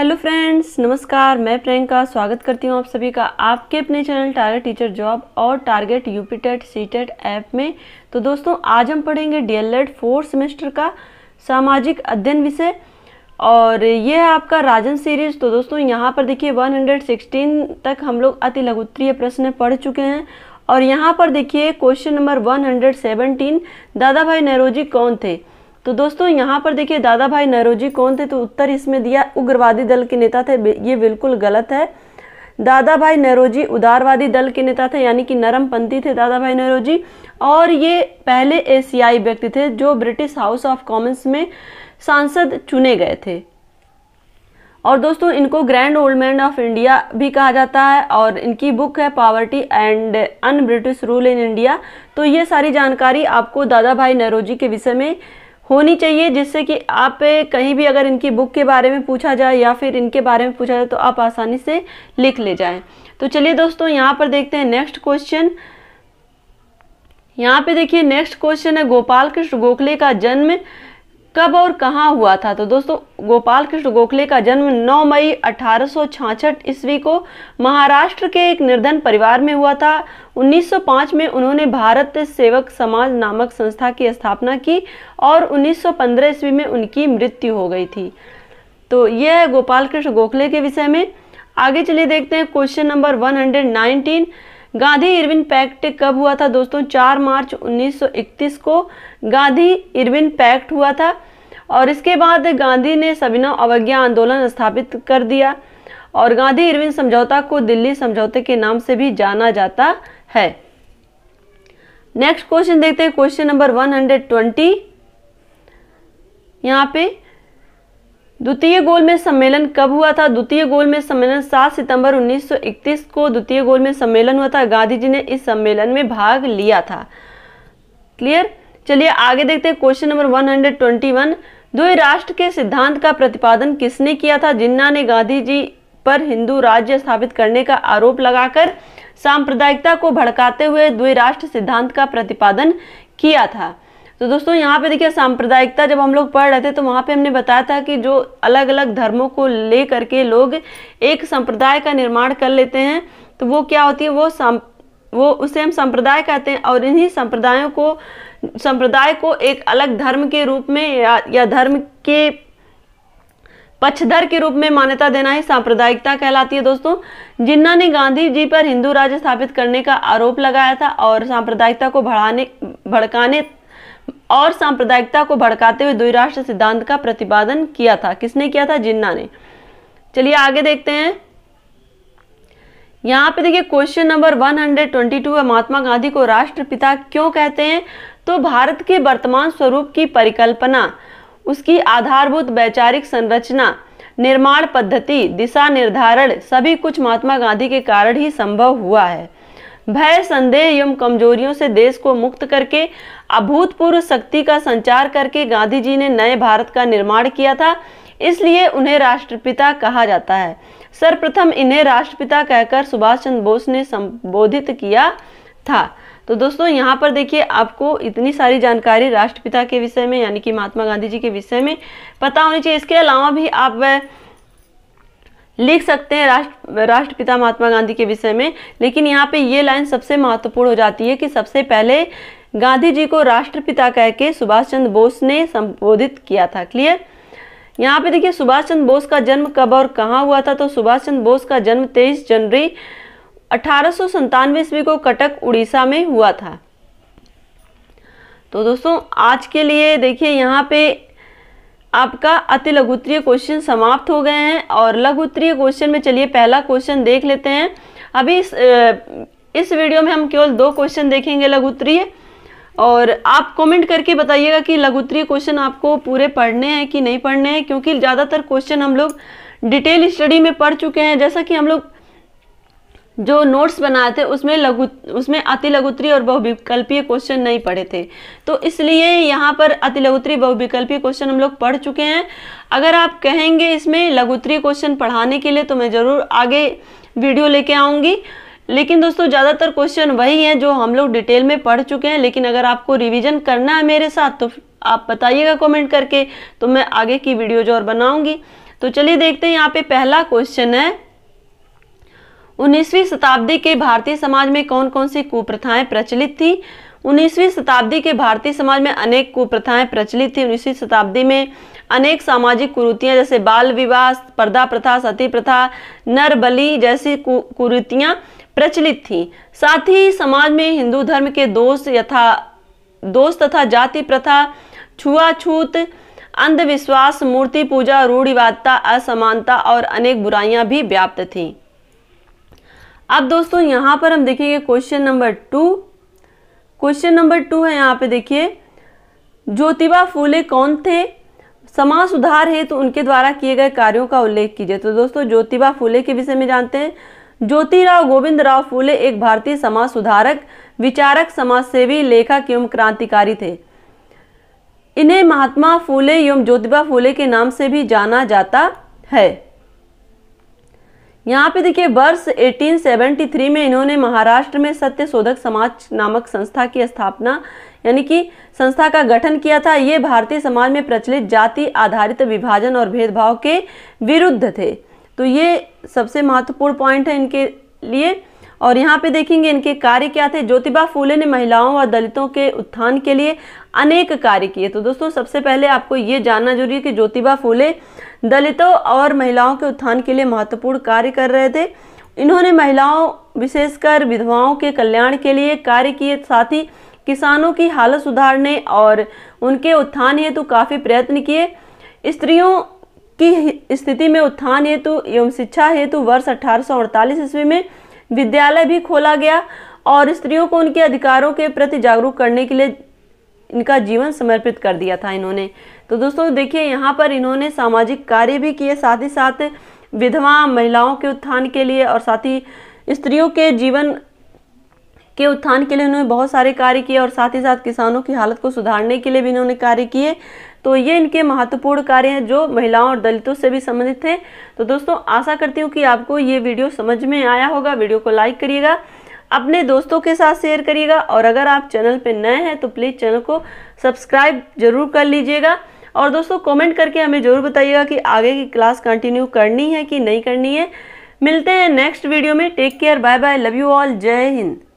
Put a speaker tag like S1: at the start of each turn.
S1: hello friends नमस्कार मैं प्रियंका स्वागत करती हूँ आप सभी का आपके अपने चैनल टारगेट टीचर जॉब और target UP TET C TET app में तो दोस्तों आज हम पढ़ेंगे D L Ed fourth semester का सामाजिक अध्ययन विषय और ये है आपका राजन सीरीज तो दोस्तों यहाँ पर देखिए 116 तक हम लोग अति लघुत्तरीय प्रश्न पढ़ चुके हैं और यहाँ पर देखिए क्वेश्चन नंबर वन दादा भाई नेहरू जी कौन थे तो दोस्तों यहाँ पर देखिए दादा भाई नरोजी कौन थे तो उत्तर इसमें दिया उग्रवादी दल के नेता थे ये बिल्कुल गलत है दादा भाई नरोजी उदारवादी दल के नेता थे यानी कि नरमपंथी थे दादा भाई नरोजी और ये पहले एशियाई व्यक्ति थे जो ब्रिटिश हाउस ऑफ कॉमन्स में सांसद चुने गए थे और दोस्तों इनको grand old man of India भी कहा जाता है और इनकी बुक है poverty and un British rule in India तो ये सारी जानकारी आपको दादा भाई नरोजी के विषय में होनी चाहिए जिससे कि आप कहीं भी अगर इनकी बुक के बारे में पूछा जाए या फिर इनके बारे में पूछा जाए तो आप आसानी से लिख ले जाएं तो चलिए दोस्तों यहाँ पर देखते हैं नेक्स्ट क्वेश्चन यहाँ पे देखिए नेक्स्ट क्वेश्चन है गोपाल कृष्ण गोखले का जन्म कब और कहाँ हुआ था तो दोस्तों गोपाल कृष्ण गोखले का जन्म 9 मई अठारह ईस्वी को महाराष्ट्र के एक निर्धन परिवार में हुआ था 1905 में उन्होंने भारत सेवक समाज नामक संस्था की स्थापना की और 1915 ईस्वी में उनकी मृत्यु हो गई थी तो यह है गोपाल कृष्ण गोखले के विषय में आगे चलिए देखते हैं question number one Gandhi Irwin pact कब हुआ था दोस्तों 4 मार्च 1931 को गांधी इरविन पैक्ट हुआ था और इसके बाद गांधी ने सविनय अवज्ञा आंदोलन स्थापित कर दिया और गांधी इरविन समझौता को दिल्ली समझौते के नाम से भी जाना जाता है नेक्स्ट क्वेश्चन देखते हैं क्वेश्चन नंबर 120 हंड्रेड यहाँ पे द्वितीय गोल में सम्मेलन कब हुआ था द्वितीय गोल में सम्मेलन 7 सितंबर 1931 को द्वितीय गोल में सम्मेलन हुआ था गांधी जी ने इस सम्मेलन में भाग लिया था क्लियर चलिए आगे देखते हैं क्वेश्चन नंबर 121 दो राष्ट्र के सिद्धांत का प्रतिपादन किसने किया था जिन्ना ने गांधी जी पर हिंदू राज्य स्थापित करने का आरोप लगाकर सांप्रदायिकता को भड़काते हुए द्वि राष्ट्र सिद्धांत का प्रतिपादन किया था तो दोस्तों यहाँ पे देखिए सांप्रदायिकता जब हम लोग पढ़ रहे थे तो वहाँ पे हमने बताया था कि जो अलग अलग धर्मों को ले करके लोग एक संप्रदाय का निर्माण कर लेते हैं तो वो क्या होती है वो साम वो उसे हम संप्रदाय कहते हैं और इन्हीं संप्रदायों को संप्रदाय को एक अलग धर्म के रूप में या, या धर्म के पक्षधर के रूप में मान्यता देना ही सांप्रदायिकता कहलाती है दोस्तों जिन्ना ने गांधी जी पर हिंदू राज्य स्थापित करने का आरोप लगाया था और सांप्रदायिकता को बढ़ाने भड़काने और सांप्रदायिकता को भड़काते हुए द्विराष्ट्र सिद्धांत का प्रतिपादन किया था किसने किया था जिन्ना ने चलिए आगे देखते हैं यहाँ पे देखिए क्वेश्चन नंबर 122 है महात्मा गांधी को राष्ट्रपिता क्यों कहते हैं तो भारत के वर्तमान स्वरूप की परिकल्पना उसकी आधारभूत वैचारिक संरचना निर्माण पद्धति दिशा निर्धारण सभी कुछ महात्मा गांधी के कारण ही संभव हुआ है भय संदेह एवं कमजोरियों से देश को मुक्त करके अभूतपूर्व शक्ति का संचार करके गांधी जी ने नए भारत का निर्माण किया था इसलिए उन्हें राष्ट्रपिता कहा जाता है सर्वप्रथम इन्हें राष्ट्रपिता कहकर सुभाष चंद्र बोस ने संबोधित किया था तो दोस्तों यहाँ पर देखिए आपको इतनी सारी जानकारी राष्ट्रपिता के विषय में यानी कि महात्मा गांधी जी के विषय में पता होनी चाहिए इसके अलावा भी आप वह लिख सकते हैं राष्ट्र राष्ट्रपिता महात्मा गांधी के विषय में लेकिन यहाँ पे ये लाइन सबसे महत्वपूर्ण हो जाती है कि सबसे पहले गांधी जी को राष्ट्रपिता कह के सुभाष चंद्र बोस ने संबोधित किया था क्लियर यहाँ पे देखिए सुभाष चंद्र बोस का जन्म कब और कहाँ हुआ था तो सुभाष चंद्र बोस का जन्म तेईस जनवरी अठारह ईस्वी को कटक उड़ीसा में हुआ था तो दोस्तों आज के लिए देखिए यहाँ पे आपका अति लघु उत्तरीय क्वेश्चन समाप्त हो गए हैं और लघु उत्तरीय क्वेश्चन में चलिए पहला क्वेश्चन देख लेते हैं अभी इस इस वीडियो में हम केवल दो क्वेश्चन देखेंगे लघु उत्तरीय और आप कमेंट करके बताइएगा कि लघु उत्तरीय क्वेश्चन आपको पूरे पढ़ने हैं कि नहीं पढ़ने हैं क्योंकि ज़्यादातर क्वेश्चन हम लोग डिटेल स्टडी में पढ़ चुके हैं जैसा कि हम लोग जो नोट्स बनाए थे उसमें लघु उसमें अति लघुतरी और बहुविकल्पीय क्वेश्चन नहीं पढ़े थे तो इसलिए यहाँ पर अति लघुतरी बहुविकल्पीय क्वेश्चन हम लोग पढ़ चुके हैं अगर आप कहेंगे इसमें लघुतरी क्वेश्चन पढ़ाने के लिए तो मैं ज़रूर आगे वीडियो लेके आऊँगी लेकिन दोस्तों ज़्यादातर क्वेश्चन वही हैं जो हम लोग डिटेल में पढ़ चुके हैं लेकिन अगर आपको रिविजन करना है मेरे साथ तो आप बताइएगा कॉमेंट करके तो मैं आगे की वीडियो जो और बनाऊँगी तो चलिए देखते हैं यहाँ पे पहला क्वेश्चन है 19वीं शताब्दी के भारतीय समाज में कौन कौन सी कुप्रथाएं प्रचलित थी 19वीं शताब्दी के भारतीय समाज में अनेक कुप्रथाएं प्रचलित थी 19वीं शताब्दी में अनेक सामाजिक कुरीतियां जैसे बाल विवाह पर्दा प्रथा सती प्रथा नर बलि जैसी कुरीतियां प्रचलित थी साथ ही समाज में हिंदू धर्म के दोष यथा दोष तथा जाति प्रथा छुआछूत अंधविश्वास मूर्ति पूजा रूढ़िवादता असमानता और अनेक बुराइयां भी व्याप्त थीं अब दोस्तों यहाँ पर हम देखेंगे question number two question number two है यहाँ पे देखिए ज्योतिबा फूले कौन थे समाज सुधार है तो उनके द्वारा किए गए कार्यों का उल्लेख कीजिए तो दोस्तों ज्योतिबा फूले के विषय में जानते हैं ज्योतिराव गोविंद राव फूले एक भारतीय समाज सुधारक विचारक समाजसेवी लेखक एवं क्रांतिकारी थे इन्हें महात्मा फूले एवं ज्योतिबा फूले के नाम से भी जाना जाता है यहाँ पे देखिए वर्ष 1873 में इन्होंने महाराष्ट्र में सत्य शोधक समाज नामक संस्था की स्थापना यानी कि संस्था का गठन किया था ये भारतीय समाज में प्रचलित जाति आधारित विभाजन और भेदभाव के विरुद्ध थे तो ये सबसे महत्वपूर्ण पॉइंट है इनके लिए और यहाँ पे देखेंगे इनके कार्य क्या थे ज्योतिबा फूले ने महिलाओं व दलितों के उत्थान के लिए अनेक कार्य किए तो दोस्तों सबसे पहले आपको ये जानना जरूरी है कि ज्योतिबा फूले दलितों और महिलाओं के उत्थान के लिए महत्वपूर्ण कार्य कर रहे थे इन्होंने महिलाओं विशेषकर विधवाओं के कल्याण के लिए कार्य किए साथ ही किसानों की हालत सुधारने और उनके उत्थान हेतु काफ़ी प्रयत्न किए स्त्रियों की स्थिति में उत्थान हेतु एवं शिक्षा हेतु वर्ष अठारह ईस्वी में विद्यालय भी खोला गया और स्त्रियों को उनके अधिकारों के प्रति जागरूक करने के लिए इनका जीवन समर्पित कर दिया था इन्होंने तो दोस्तों देखिए यहाँ पर इन्होंने सामाजिक कार्य भी किए साथ ही साथ विधवा महिलाओं के उत्थान के लिए और साथ ही स्त्रियों के जीवन के उत्थान के लिए उन्होंने बहुत सारे कार्य किए और साथ ही साथ किसानों की हालत को सुधारने के लिए भी इन्होंने कार्य किए तो ये इनके महत्वपूर्ण कार्य हैं जो महिलाओं और दलितों से भी संबंधित थे तो दोस्तों आशा करती हूँ कि आपको ये वीडियो समझ में आया होगा वीडियो को लाइक करिएगा अपने दोस्तों के साथ शेयर करिएगा और अगर आप चैनल पर नए हैं तो प्लीज़ चैनल को सब्सक्राइब जरूर कर लीजिएगा और दोस्तों कमेंट करके हमें ज़रूर बताइएगा कि आगे की क्लास कंटिन्यू करनी है कि नहीं करनी है मिलते हैं नेक्स्ट वीडियो में take care bye bye love you all Jai Hind